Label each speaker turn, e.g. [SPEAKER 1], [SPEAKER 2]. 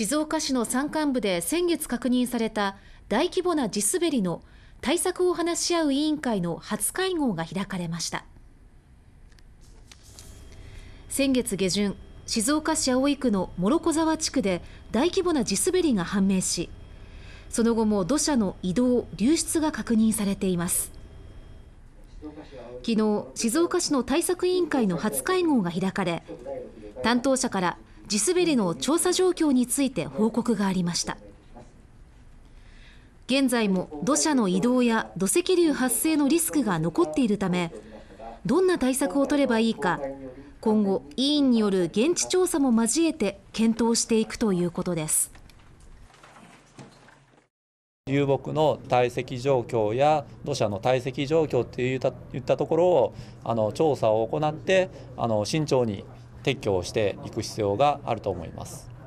[SPEAKER 1] 静岡市の山間部で先月確認された大規模な地滑りの対策を話し合う委員会の初会合が開かれました先月下旬静岡市葵区の諸子沢地区で大規模な地滑りが判明しその後も土砂の移動流出が確認されています昨日静岡市の対策委員会の初会合が開かれ担当者から地滑りの調査状況について報告がありました現在も土砂の移動や土石流発生のリスクが残っているためどんな対策を取ればいいか今後委員による現地調査も交えて検討していくということです
[SPEAKER 2] 流木の堆積状況や土砂の堆積状況といったところをあの調査を行ってあの慎重に撤去をしていく必要があると思います。